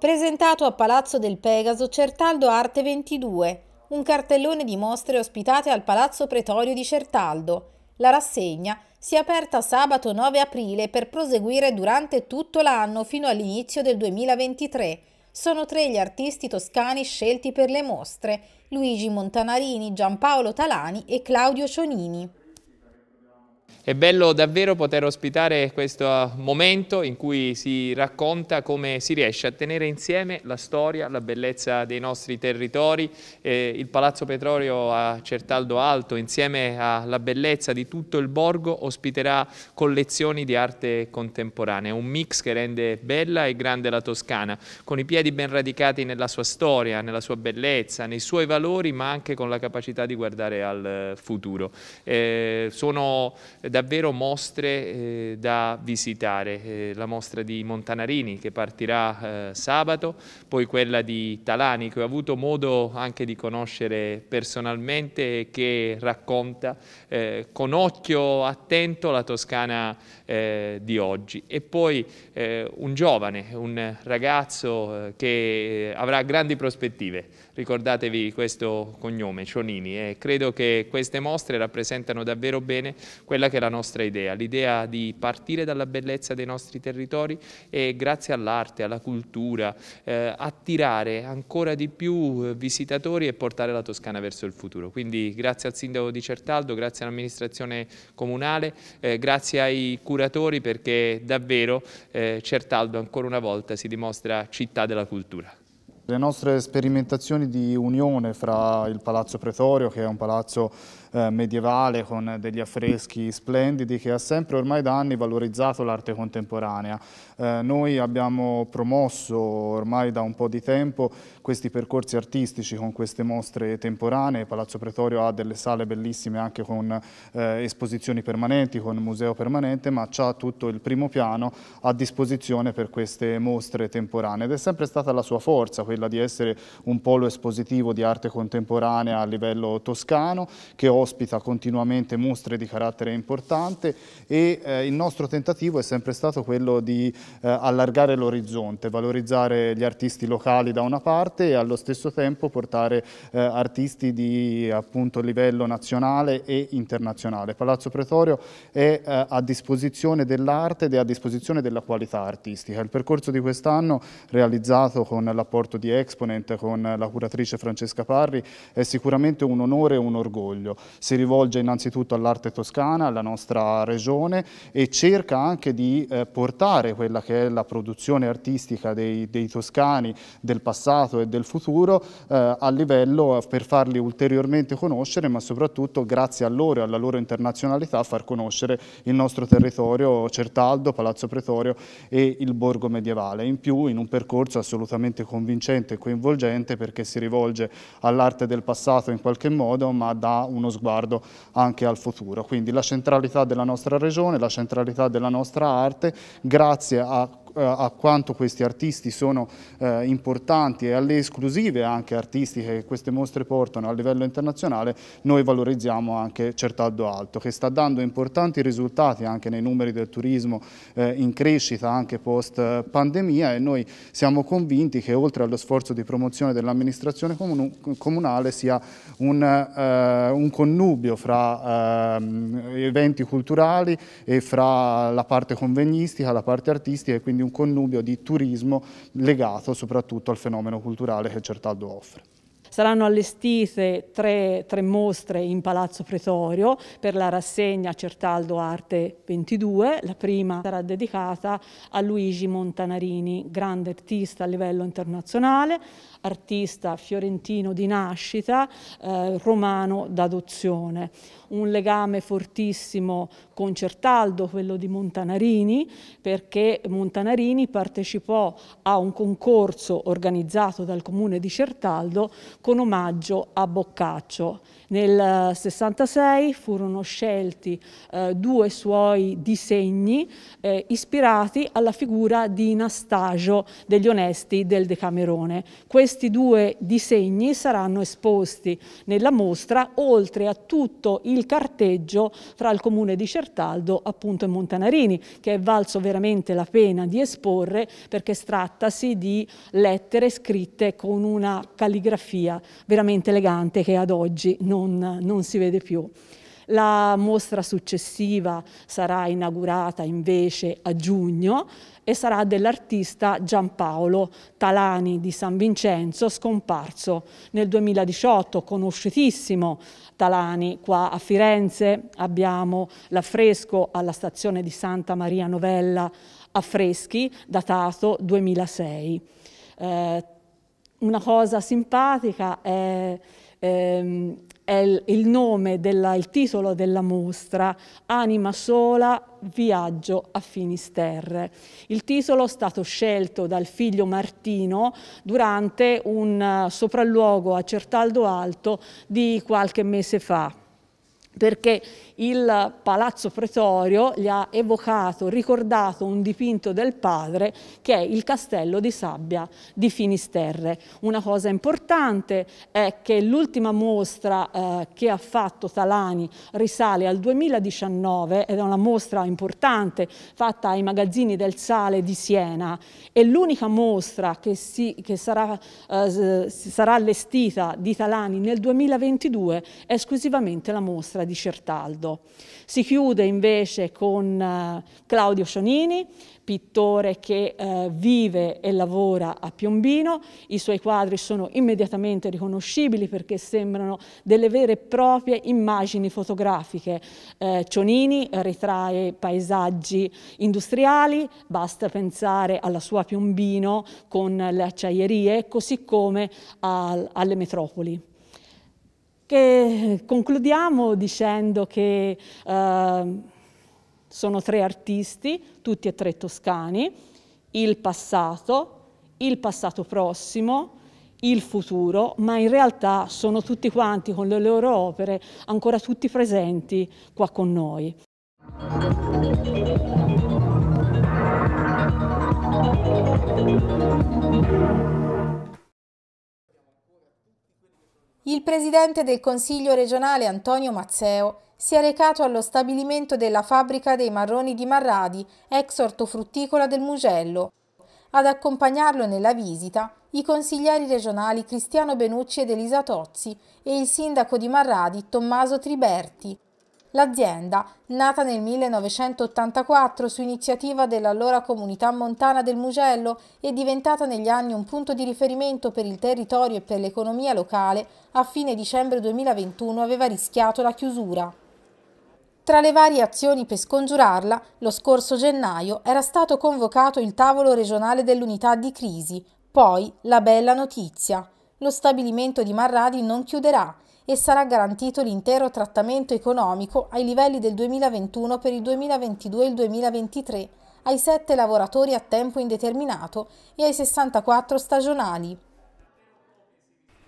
Presentato a Palazzo del Pegaso Certaldo Arte 22, un cartellone di mostre ospitate al Palazzo Pretorio di Certaldo. La rassegna si è aperta sabato 9 aprile per proseguire durante tutto l'anno fino all'inizio del 2023 sono tre gli artisti toscani scelti per le mostre, Luigi Montanarini, Giampaolo Talani e Claudio Cionini. È bello davvero poter ospitare questo eh, momento in cui si racconta come si riesce a tenere insieme la storia, la bellezza dei nostri territori, eh, il Palazzo Petrolio a Certaldo Alto insieme alla bellezza di tutto il borgo ospiterà collezioni di arte contemporanea, un mix che rende bella e grande la Toscana, con i piedi ben radicati nella sua storia, nella sua bellezza, nei suoi valori ma anche con la capacità di guardare al eh, futuro. Eh, sono davvero mostre eh, da visitare, eh, la mostra di Montanarini che partirà eh, sabato, poi quella di Talani che ho avuto modo anche di conoscere personalmente e che racconta con occhio attento la Toscana di oggi e poi un giovane, un ragazzo che avrà grandi prospettive, ricordatevi questo cognome, Cionini, e credo che queste mostre rappresentano davvero bene quella che che è la nostra idea, l'idea di partire dalla bellezza dei nostri territori e grazie all'arte, alla cultura, eh, attirare ancora di più eh, visitatori e portare la Toscana verso il futuro. Quindi grazie al Sindaco di Certaldo, grazie all'amministrazione comunale, eh, grazie ai curatori perché davvero eh, Certaldo ancora una volta si dimostra città della cultura. Le nostre sperimentazioni di unione fra il Palazzo Pretorio, che è un palazzo eh, medievale con degli affreschi splendidi che ha sempre ormai da anni valorizzato l'arte contemporanea. Eh, noi abbiamo promosso ormai da un po' di tempo questi percorsi artistici con queste mostre temporanee, Palazzo Pretorio ha delle sale bellissime anche con eh, esposizioni permanenti, con museo permanente, ma ha tutto il primo piano a disposizione per queste mostre temporanee ed è sempre stata la sua forza, quella di essere un polo espositivo di arte contemporanea a livello toscano che oggi ospita continuamente mostre di carattere importante e eh, il nostro tentativo è sempre stato quello di eh, allargare l'orizzonte, valorizzare gli artisti locali da una parte e allo stesso tempo portare eh, artisti di appunto, livello nazionale e internazionale. Palazzo Pretorio è eh, a disposizione dell'arte ed è a disposizione della qualità artistica. Il percorso di quest'anno realizzato con l'apporto di Exponent, con la curatrice Francesca Parri, è sicuramente un onore e un orgoglio si rivolge innanzitutto all'arte toscana, alla nostra regione e cerca anche di eh, portare quella che è la produzione artistica dei, dei toscani del passato e del futuro eh, a livello per farli ulteriormente conoscere ma soprattutto grazie a loro e alla loro internazionalità far conoscere il nostro territorio Certaldo, Palazzo Pretorio e il borgo medievale. In più in un percorso assolutamente convincente e coinvolgente perché si rivolge all'arte del passato in qualche modo ma dà uno sguardo sguardo anche al futuro. Quindi la centralità della nostra regione, la centralità della nostra arte, grazie a eh, a quanto questi artisti sono eh, importanti e alle esclusive anche artistiche che queste mostre portano a livello internazionale, noi valorizziamo anche Certaldo Alto, che sta dando importanti risultati anche nei numeri del turismo eh, in crescita anche post eh, pandemia e noi siamo convinti che oltre allo sforzo di promozione dell'amministrazione comunale sia un, eh, un connubio fra ehm, eventi culturali e fra la parte convegnistica, la parte artistica e quindi quindi un connubio di turismo legato soprattutto al fenomeno culturale che Certaldo offre. Saranno allestite tre, tre mostre in Palazzo Pretorio per la rassegna Certaldo Arte 22. La prima sarà dedicata a Luigi Montanarini, grande artista a livello internazionale, artista fiorentino di nascita, eh, romano d'adozione. Un legame fortissimo con Certaldo, quello di Montanarini, perché Montanarini partecipò a un concorso organizzato dal comune di Certaldo con omaggio a Boccaccio. Nel 66 eh, furono scelti eh, due suoi disegni eh, ispirati alla figura di Nastagio degli Onesti del Decamerone. Questi due disegni saranno esposti nella mostra oltre a tutto il carteggio fra il comune di Certaldo appunto e Montanarini che è valso veramente la pena di esporre perché trattasi di lettere scritte con una calligrafia fotografia veramente elegante che ad oggi non, non si vede più. La mostra successiva sarà inaugurata invece a giugno e sarà dell'artista Giampaolo Talani di San Vincenzo, scomparso nel 2018, conosciutissimo Talani qua a Firenze. Abbiamo l'affresco alla stazione di Santa Maria Novella affreschi datato 2006. Eh, una cosa simpatica è, ehm, è il nome, della, il titolo della mostra, Anima sola, viaggio a Finisterre. Il titolo è stato scelto dal figlio Martino durante un eh, sopralluogo a Certaldo Alto di qualche mese fa perché il Palazzo Pretorio gli ha evocato, ricordato un dipinto del padre che è il castello di sabbia di Finisterre. Una cosa importante è che l'ultima mostra eh, che ha fatto Talani risale al 2019 ed è una mostra importante fatta ai magazzini del sale di Siena e l'unica mostra che, si, che sarà, eh, sarà allestita di Talani nel 2022 è esclusivamente la mostra maestra di Certaldo. Si chiude invece con eh, Claudio Cionini, pittore che eh, vive e lavora a Piombino. I suoi quadri sono immediatamente riconoscibili perché sembrano delle vere e proprie immagini fotografiche. Eh, Cionini ritrae paesaggi industriali, basta pensare alla sua Piombino con le acciaierie, così come alle metropoli che concludiamo dicendo che eh, sono tre artisti, tutti e tre toscani, il passato, il passato prossimo, il futuro, ma in realtà sono tutti quanti con le loro opere ancora tutti presenti qua con noi. Thank you. Il presidente del Consiglio regionale Antonio Mazzeo si è recato allo stabilimento della fabbrica dei marroni di Marradi, ex ortofrutticola del Mugello. Ad accompagnarlo nella visita i consiglieri regionali Cristiano Benucci ed Elisa Tozzi e il sindaco di Marradi Tommaso Triberti, L'azienda, nata nel 1984 su iniziativa dell'allora comunità montana del Mugello e diventata negli anni un punto di riferimento per il territorio e per l'economia locale, a fine dicembre 2021 aveva rischiato la chiusura. Tra le varie azioni per scongiurarla, lo scorso gennaio era stato convocato il tavolo regionale dell'unità di crisi, poi la bella notizia. Lo stabilimento di Marradi non chiuderà e sarà garantito l'intero trattamento economico ai livelli del 2021 per il 2022 e il 2023 ai 7 lavoratori a tempo indeterminato e ai 64 stagionali.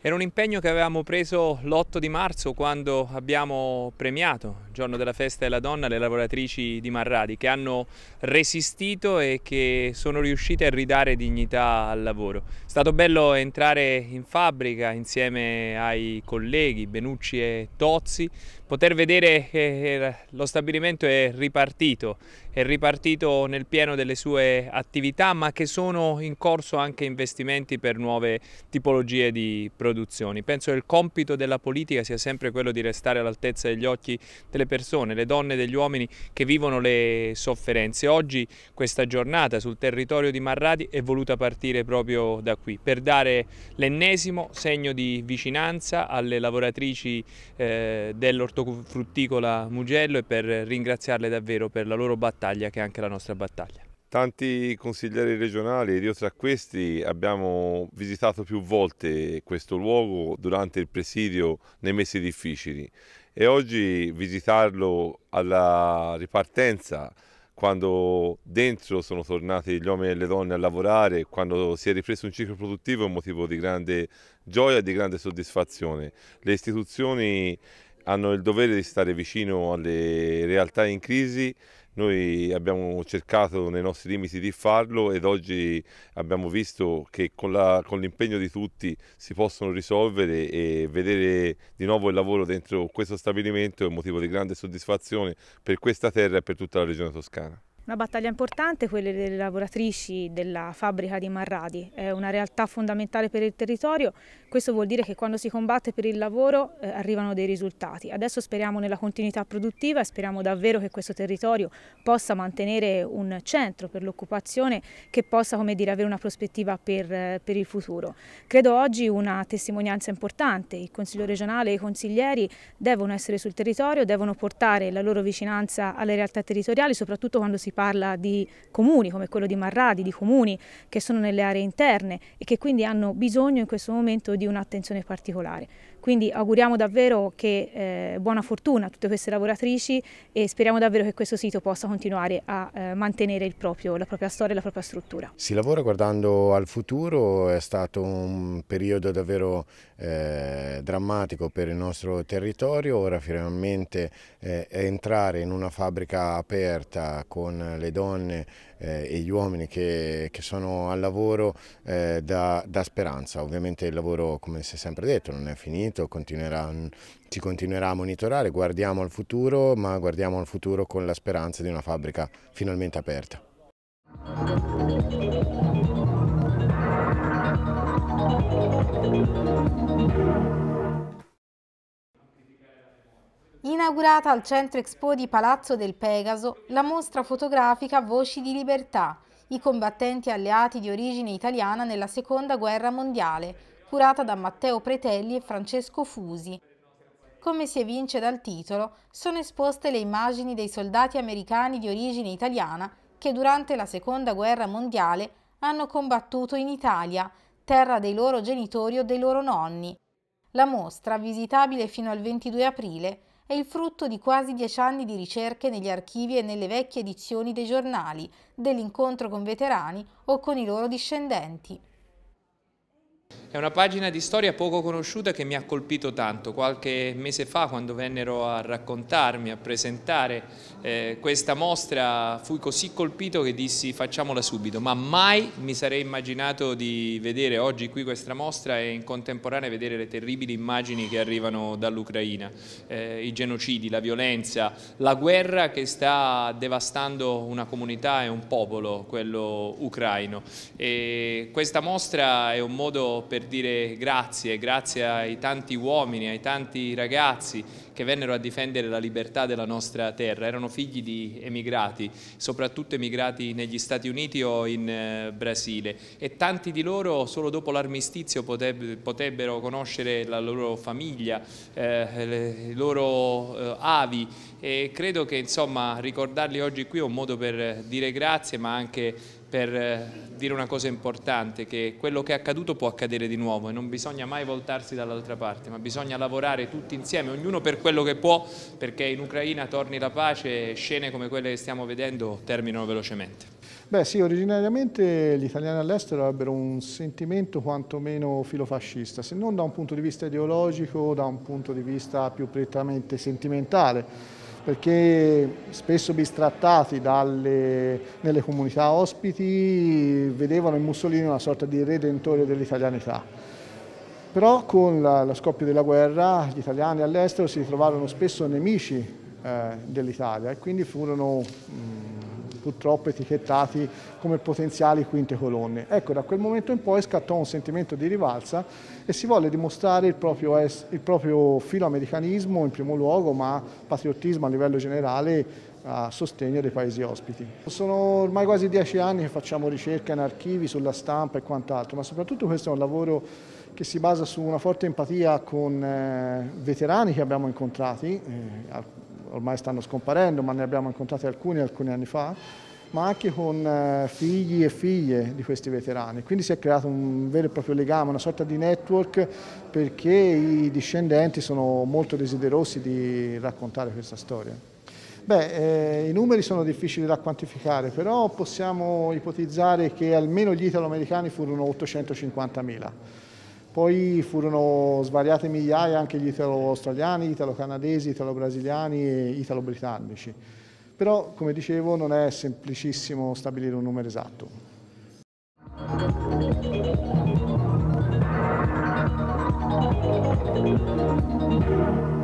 Era un impegno che avevamo preso l'8 di marzo quando abbiamo premiato, giorno della festa della donna, le lavoratrici di Marradi che hanno resistito e che sono riuscite a ridare dignità al lavoro. È stato bello entrare in fabbrica insieme ai colleghi Benucci e Tozzi, poter vedere che eh, lo stabilimento è ripartito, è ripartito nel pieno delle sue attività ma che sono in corso anche investimenti per nuove tipologie di produzioni. Penso che il compito della politica sia sempre quello di restare all'altezza degli occhi delle persone, le donne e degli uomini che vivono le sofferenze. Oggi questa giornata sul territorio di Marradi è voluta partire proprio da qui per dare l'ennesimo segno di vicinanza alle lavoratrici eh, dell'ortofrutta ortofrutticola Mugello e per ringraziarle davvero per la loro battaglia che è anche la nostra battaglia. Tanti consiglieri regionali, ed io tra questi, abbiamo visitato più volte questo luogo durante il presidio nei mesi difficili e oggi visitarlo alla ripartenza quando dentro sono tornati gli uomini e le donne a lavorare, quando si è ripreso un ciclo produttivo è un motivo di grande gioia e di grande soddisfazione. Le istituzioni hanno il dovere di stare vicino alle realtà in crisi. Noi abbiamo cercato nei nostri limiti di farlo ed oggi abbiamo visto che con, l'impegno di tutti si possono risolvere e vedere di nuovo il lavoro dentro questo stabilimento è un motivo di grande soddisfazione per questa terra e per tutta la regione toscana. Una battaglia importante è quella delle lavoratrici della fabbrica di Marradi, è una realtà fondamentale per il territorio, questo vuol dire che quando si combatte per il lavoro eh, arrivano dei risultati. Adesso speriamo nella continuità produttiva e speriamo davvero che questo territorio possa mantenere un centro per l'occupazione che possa dire, avere una prospettiva per, eh, per il futuro. Credo oggi una testimonianza importante, il Consiglio regionale e i consiglieri devono essere sul territorio, devono portare la loro vicinanza alle realtà territoriali, soprattutto quando si parla di comuni come quello di Marradi, di comuni che sono nelle aree interne e che quindi hanno bisogno in questo momento di un'attenzione particolare. Quindi auguriamo davvero che eh, buona fortuna a tutte queste lavoratrici e speriamo davvero che questo sito possa continuare a eh, mantenere proprio, la propria storia e la propria struttura. Si lavora guardando al futuro, è stato un periodo davvero eh, drammatico per il nostro territorio, ora finalmente eh, entrare in una fabbrica aperta con le donne eh, e gli uomini che, che, sono al lavoro eh, da, da, speranza. Ovviamente il lavoro, come si è sempre detto, non è finito, continuerà, si continuerà a monitorare, guardiamo al futuro, ma guardiamo al futuro con la speranza di una fabbrica finalmente aperta. Thank you. Inaugurata al Centro Expo di Palazzo del Pegaso, la mostra fotografica Voci di Libertà, i combattenti alleati di origine italiana nella Seconda Guerra Mondiale, curata da Matteo Pretelli e Francesco Fusi. Come si evince dal titolo, sono esposte le immagini dei soldati americani di origine italiana che durante la Seconda Guerra Mondiale hanno combattuto in Italia, terra dei loro genitori o dei loro nonni. La mostra, visitabile fino al 22 aprile, è il frutto di quasi dieci anni di ricerche negli archivi e nelle vecchie edizioni dei giornali, dell'incontro con veterani o con i loro discendenti. È una pagina di storia poco conosciuta che mi ha colpito tanto. Qualche mese fa, quando vennero a raccontarmi, a presentare eh, questa mostra, fui così colpito che dissi facciamola subito, ma mai mi sarei immaginato di vedere oggi qui questa mostra e in contemporanea vedere le terribili immagini che arrivano dall'Ucraina, eh, i genocidi, la violenza, la guerra che sta devastando una comunità e un popolo, quello ucraino. E questa mostra è un modo per per dire grazie, grazie ai tanti uomini, ai tanti ragazzi che vennero a difendere la libertà della nostra terra, erano figli di emigrati, soprattutto emigrati negli Stati Uniti o in eh, Brasile e tanti di loro solo dopo l'armistizio potrebbero conoscere la loro famiglia, eh, i loro eh, avi e credo che insomma ricordarli oggi qui è un modo per dire grazie ma anche per eh, dire una cosa importante, che quello che è accaduto può accadere di nuovo e non bisogna mai voltarsi dall'altra parte, ma bisogna lavorare tutti insieme, ognuno per quello che può, perché in Ucraina torni la pace e scene come quelle che stiamo vedendo terminano velocemente. Beh sì, originariamente gli italiani all'estero avrebbero un sentimento quantomeno filofascista, se non da un punto di vista ideologico, da un punto di vista più prettamente sentimentale perché spesso bistrattati dalle, nelle comunità ospiti vedevano in Mussolini una sorta di redentore dell'italianità. Però con la, lo scoppio della guerra gli italiani all'estero si ritrovarono spesso nemici eh, dell'Italia e quindi furono... Mh, mm, purtroppo etichettati come potenziali quinte colonne. Ecco, da quel momento in poi scattò un sentimento di rivalsa e si volle dimostrare il proprio, il proprio filoamericanismo in primo luogo, ma patriottismo a livello generale a sostegno dei paesi ospiti. Sono ormai quasi dieci anni che facciamo ricerca in archivi, sulla stampa e quant'altro, ma soprattutto questo è un lavoro che si basa su una forte empatia con eh, veterani che abbiamo incontrati, eh, ormai stanno scomparendo, ma ne abbiamo incontrati alcuni alcuni anni fa, ma anche con eh, figli e figlie di questi veterani. Quindi si è creato un vero e proprio legame, una sorta di network perché i discendenti sono molto desiderosi di raccontare questa storia. Beh, eh, i numeri sono difficili da quantificare, però possiamo ipotizzare che almeno gli italoamericani americani furono 850.000 poi furono svariate migliaia anche gli italo-australiani, italo-canadesi, italo-brasiliani e italo-britannici. Però, come dicevo, non è semplicissimo stabilire un numero esatto. Thank you.